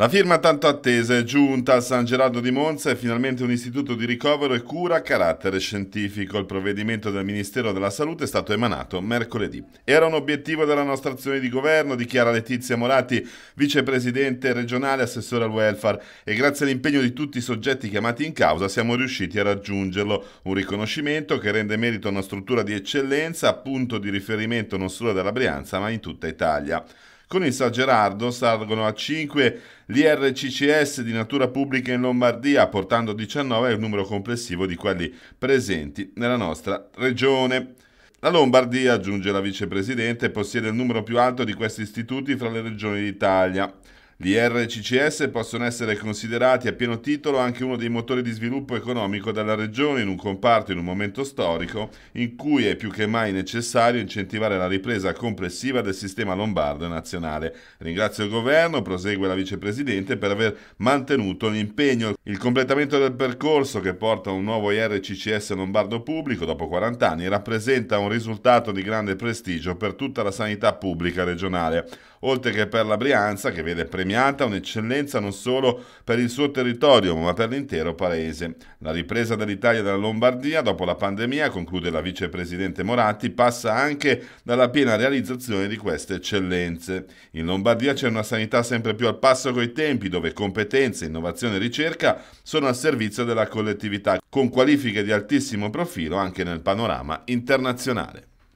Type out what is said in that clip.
La firma tanto attesa è giunta a San Gerardo di Monza e finalmente un istituto di ricovero e cura a carattere scientifico. Il provvedimento del Ministero della Salute è stato emanato mercoledì. Era un obiettivo della nostra azione di governo, dichiara Letizia Morati, vicepresidente regionale assessore al welfare, e grazie all'impegno di tutti i soggetti chiamati in causa siamo riusciti a raggiungerlo. Un riconoscimento che rende merito a una struttura di eccellenza, punto di riferimento non solo della Brianza ma in tutta Italia. Con il San Gerardo salgono a 5 gli RCCS di natura pubblica in Lombardia, portando 19 il numero complessivo di quelli presenti nella nostra regione. La Lombardia, aggiunge la vicepresidente, possiede il numero più alto di questi istituti fra le regioni d'Italia. Gli RCCS possono essere considerati a pieno titolo anche uno dei motori di sviluppo economico della regione in un comparto in un momento storico in cui è più che mai necessario incentivare la ripresa complessiva del sistema lombardo nazionale. Ringrazio il governo, prosegue la vicepresidente, per aver mantenuto l'impegno. Il completamento del percorso che porta a un nuovo IRCCS lombardo pubblico dopo 40 anni rappresenta un risultato di grande prestigio per tutta la sanità pubblica regionale oltre che per la Brianza che vede premiata un'eccellenza non solo per il suo territorio ma per l'intero paese. La ripresa dell'Italia e della Lombardia dopo la pandemia, conclude la vicepresidente Moratti, passa anche dalla piena realizzazione di queste eccellenze. In Lombardia c'è una sanità sempre più al passo coi tempi dove competenze, innovazione e ricerca sono al servizio della collettività con qualifiche di altissimo profilo anche nel panorama internazionale.